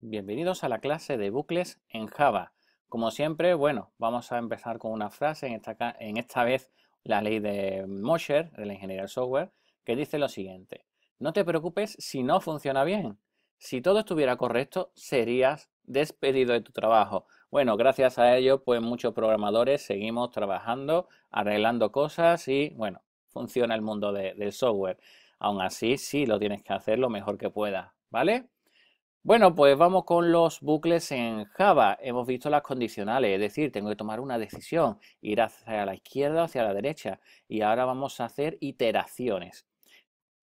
Bienvenidos a la clase de bucles en Java. Como siempre, bueno, vamos a empezar con una frase, en esta, en esta vez la ley de Mosher, de la ingeniería del software, que dice lo siguiente. No te preocupes si no funciona bien. Si todo estuviera correcto, serías despedido de tu trabajo. Bueno, gracias a ello, pues muchos programadores seguimos trabajando, arreglando cosas y, bueno, funciona el mundo del software. Aún así, sí lo tienes que hacer lo mejor que puedas, ¿vale? Bueno, pues vamos con los bucles en Java. Hemos visto las condicionales, es decir, tengo que tomar una decisión, ir hacia la izquierda o hacia la derecha. Y ahora vamos a hacer iteraciones,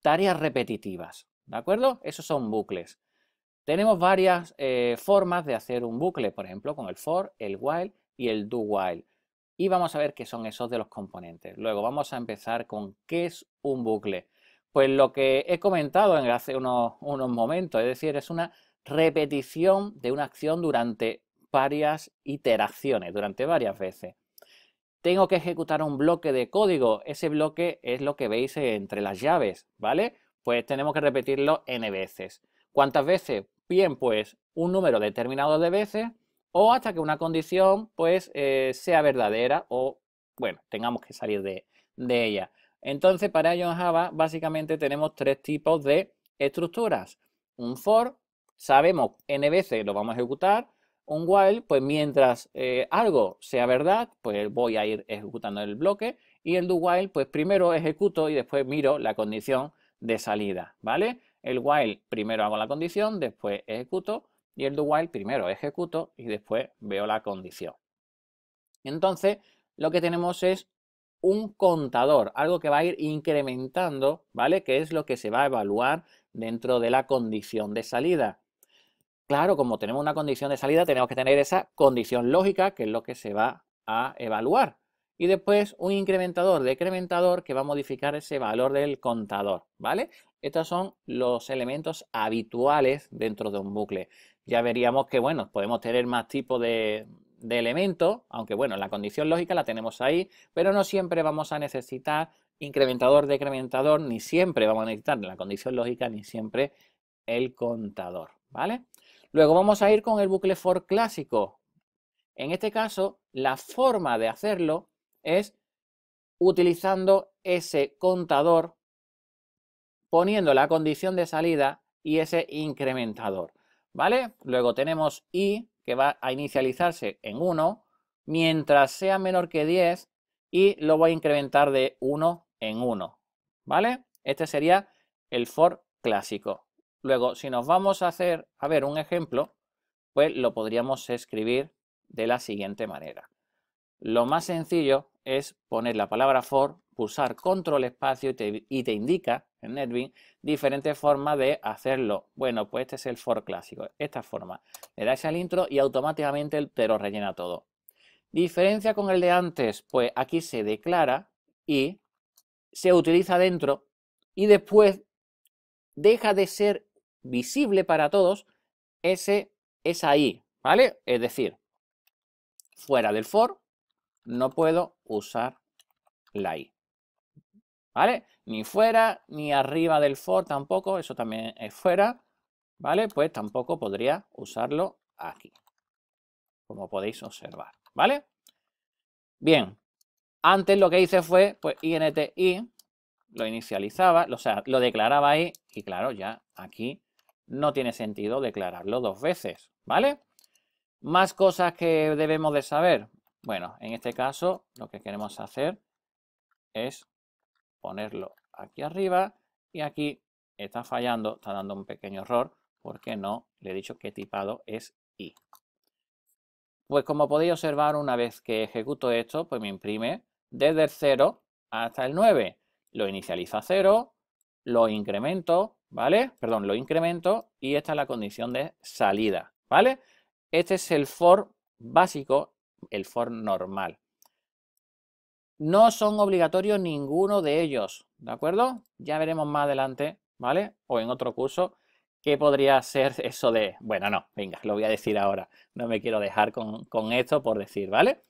tareas repetitivas, ¿de acuerdo? Esos son bucles. Tenemos varias eh, formas de hacer un bucle, por ejemplo, con el for, el while y el do while. Y vamos a ver qué son esos de los componentes. Luego vamos a empezar con qué es un bucle. Pues lo que he comentado hace unos, momentos, es decir, es una repetición de una acción durante varias iteraciones, durante varias veces. Tengo que ejecutar un bloque de código, ese bloque es lo que veis entre las llaves, ¿vale? Pues tenemos que repetirlo n veces. ¿Cuántas veces? Bien, pues un número determinado de veces o hasta que una condición pues eh, sea verdadera o, bueno, tengamos que salir de ella. Entonces, para ello en Java, básicamente tenemos tres tipos de estructuras. Un for, sabemos n veces lo vamos a ejecutar. Un while, pues mientras eh, algo sea verdad, pues voy a ir ejecutando el bloque. Y el do while, pues primero ejecuto y después miro la condición de salida, ¿vale? El while primero hago la condición, después ejecuto. Y el do while primero ejecuto y después veo la condición. Entonces, lo que tenemos es un contador, algo que va a ir incrementando, ¿vale? Que es lo que se va a evaluar dentro de la condición de salida. Claro, como tenemos una condición de salida, tenemos que tener esa condición lógica, que es lo que se va a evaluar. Y después un incrementador, decrementador, que va a modificar ese valor del contador, ¿vale? Estos son los elementos habituales dentro de un bucle. Ya veríamos que, bueno, podemos tener más tipos de, de elemento, aunque bueno, la condición lógica la tenemos ahí, pero no siempre vamos a necesitar incrementador, decrementador, ni siempre vamos a necesitar la condición lógica, ni siempre el contador, ¿vale? Luego vamos a ir con el bucle for clásico. En este caso, la forma de hacerlo es utilizando ese contador, poniendo la condición de salida y ese incrementador, ¿vale? Luego tenemos y, que va a inicializarse en 1 mientras sea menor que 10 y lo voy a incrementar de 1 en 1. ¿Vale? Este sería el for clásico. Luego, si nos vamos a hacer, a ver, un ejemplo, pues lo podríamos escribir de la siguiente manera. Lo más sencillo es poner la palabra for, pulsar control espacio y te, indica en NetBeans diferentes formas de hacerlo. Bueno, pues este es el for clásico, esta forma. Le das al intro y automáticamente te lo rellena todo. Diferencia con el de antes, pues aquí se declara y se utiliza dentro y después deja de ser visible para todos ese, es I, ¿vale? Es decir, fuera del for no puedo usar la I. ¿Vale? Ni fuera, ni arriba del for tampoco, eso también es fuera. ¿Vale? Pues tampoco podría usarlo aquí, como podéis observar. ¿Vale? Bien, antes lo que hice fue, pues, inti, lo inicializaba, o sea, lo declaraba ahí, y claro, ya aquí no tiene sentido declararlo dos veces, ¿vale? Más cosas que debemos de saber. Bueno, en este caso lo que queremos hacer es ponerlo aquí arriba y aquí está fallando, está dando un pequeño error porque no le he dicho que tipado es i. Pues como podéis observar, una vez que ejecuto esto, pues me imprime desde el 0 hasta el 9. Lo inicializa a 0, lo incremento, ¿vale? Perdón, lo incremento y esta es la condición de salida, ¿vale? Este es el for básico el for normal. No son obligatorios ninguno de ellos, ¿de acuerdo? Ya veremos más adelante, ¿vale? O en otro curso, qué podría ser eso de... Bueno, no, venga, lo voy a decir ahora. No me quiero dejar con, con esto por decir, ¿vale?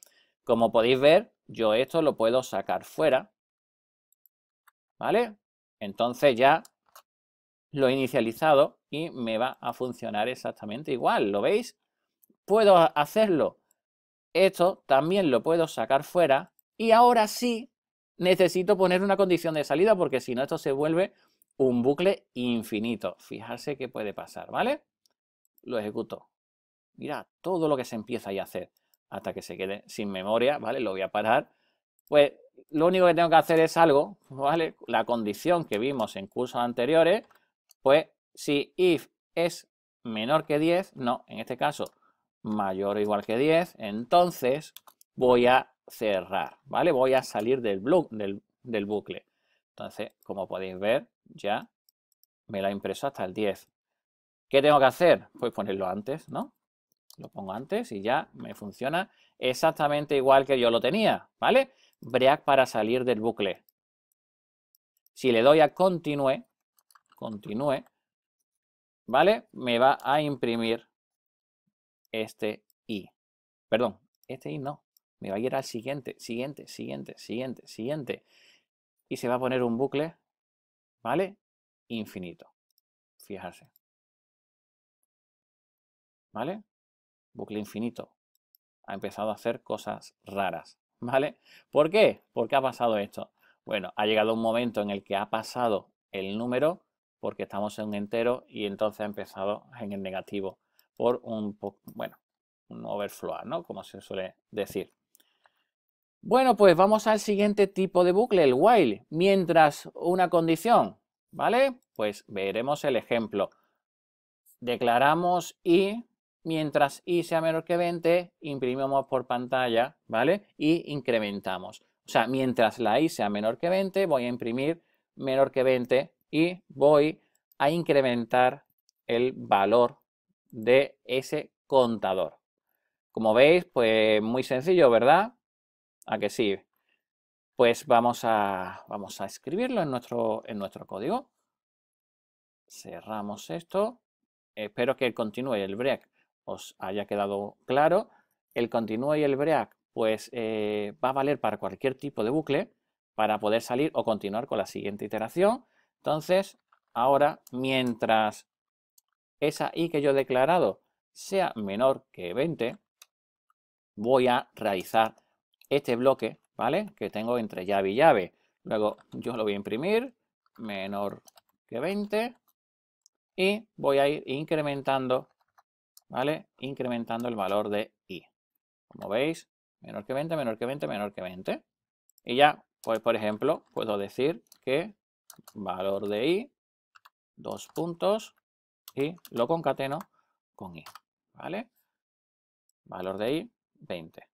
Como podéis ver, yo esto lo puedo sacar fuera, ¿vale? Entonces ya lo he inicializado y me va a funcionar exactamente igual, ¿lo veis? Puedo hacerlo esto también lo puedo sacar fuera y ahora sí necesito poner una condición de salida porque si no esto se vuelve un bucle infinito. Fijarse qué puede pasar, ¿vale? Lo ejecuto. Mira todo lo que se empieza a hacer hasta que se quede sin memoria, ¿vale? Lo voy a parar. Pues lo único que tengo que hacer es algo, ¿vale? La condición que vimos en cursos anteriores, pues si if es menor que 10, no, en este caso mayor o igual que 10, entonces voy a cerrar, ¿vale? Voy a salir del, del bucle. Entonces, como podéis ver, ya me la he impreso hasta el 10. ¿Qué tengo que hacer? Pues ponerlo antes, ¿no? Lo pongo antes y ya me funciona exactamente igual que yo lo tenía, ¿vale? Break para salir del bucle. Si le doy a continue, continúe, ¿vale? Me va a imprimir este i. Perdón, este i no. Me va a ir al siguiente, siguiente, siguiente, siguiente, siguiente. Y se va a poner un bucle, ¿vale? Infinito. Fijarse. ¿Vale? Bucle infinito. Ha empezado a hacer cosas raras. ¿Vale? ¿Por qué? ¿Por qué ha pasado esto? Bueno, ha llegado un momento en el que ha pasado el número porque estamos en un entero y entonces ha empezado en el negativo por un, bueno, un overflow, ¿no? Como se suele decir. Bueno, pues vamos al siguiente tipo de bucle, el while. Mientras una condición, ¿vale? Pues veremos el ejemplo. Declaramos y, mientras i sea menor que 20, imprimimos por pantalla, ¿vale? Y incrementamos. O sea, mientras la i sea menor que 20, voy a imprimir menor que 20 y voy a incrementar el valor de ese contador. Como veis, pues muy sencillo, ¿verdad? ¿A que sí? Pues vamos a, vamos a escribirlo en nuestro, en nuestro código. Cerramos esto. Espero que el continue y el break os haya quedado claro. El continue y el break pues eh, va a valer para cualquier tipo de bucle para poder salir o continuar con la siguiente iteración. Entonces, ahora, mientras esa i que yo he declarado sea menor que 20, voy a realizar este bloque, ¿vale? Que tengo entre llave y llave. Luego yo lo voy a imprimir, menor que 20, y voy a ir incrementando, ¿vale? Incrementando el valor de i. Como veis, menor que 20, menor que 20, menor que 20. Y ya, pues por ejemplo, puedo decir que valor de i, dos puntos, y lo concateno con i, ¿vale? Valor de i, 20,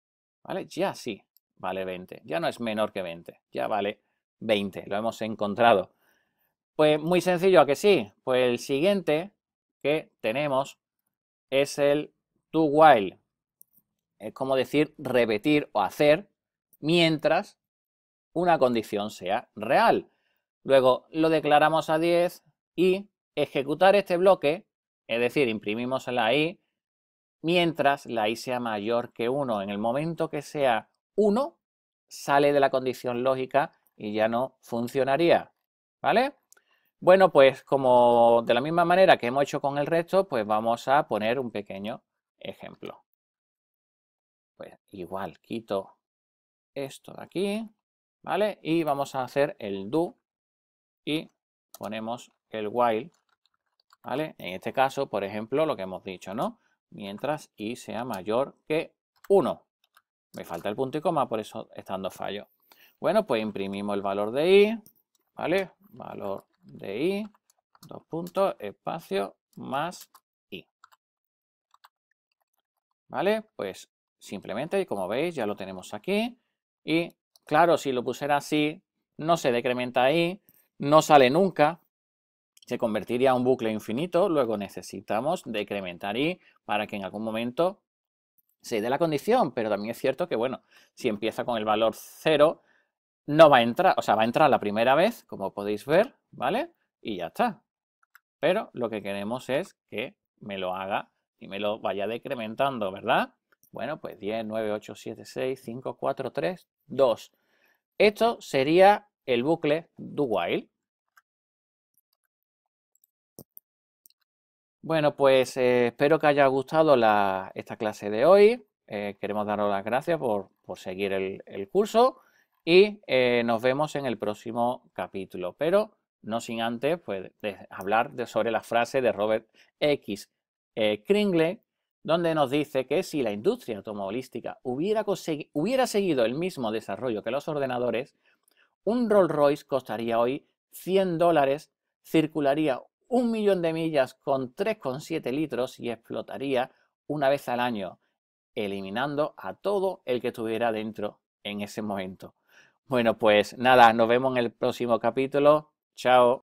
¿vale? Ya sí vale 20, ya no es menor que 20, ya vale 20, lo hemos encontrado. Pues muy sencillo, ¿a que sí? Pues el siguiente que tenemos es el do while. Es como decir repetir o hacer mientras una condición sea real. Luego lo declaramos a 10 y ejecutar este bloque, es decir, imprimimos la i, mientras la i sea mayor que 1. En el momento que sea 1, sale de la condición lógica y ya no funcionaría, ¿vale? Bueno, pues como de la misma manera que hemos hecho con el resto, pues vamos a poner un pequeño ejemplo. Pues igual, quito esto de aquí, ¿vale? Y vamos a hacer el do y ponemos el while ¿vale? En este caso, por ejemplo, lo que hemos dicho, ¿no? Mientras i sea mayor que 1. Me falta el punto y coma, por eso estando fallo Bueno, pues imprimimos el valor de i, ¿vale? Valor de i, dos puntos, espacio, más i. ¿Vale? Pues simplemente, como veis, ya lo tenemos aquí. Y claro, si lo pusiera así, no se decrementa i, no sale nunca, se convertiría en un bucle infinito, luego necesitamos decrementar y para que en algún momento se dé la condición, pero también es cierto que, bueno, si empieza con el valor 0, no va a entrar, o sea, va a entrar la primera vez, como podéis ver, ¿vale? Y ya está. Pero lo que queremos es que me lo haga y me lo vaya decrementando, ¿verdad? Bueno, pues 10, 9, 8, 7, 6, 5, 4, 3, 2. Esto sería el bucle do while, Bueno, pues eh, espero que haya gustado esta clase de hoy. Eh, queremos daros las gracias por, seguir el, curso y eh, nos vemos en el próximo capítulo. Pero no sin antes pues, hablar de, sobre la frase de Robert X. Kringle, donde nos dice que si la industria automovilística hubiera, hubiera seguido el mismo desarrollo que los ordenadores, un Rolls Royce costaría hoy 100 dólares, circularía un millón de millas con 3,7 litros y explotaría una vez al año, eliminando a todo el que estuviera dentro en ese momento. Bueno, pues nada, nos vemos en el próximo capítulo. Chao.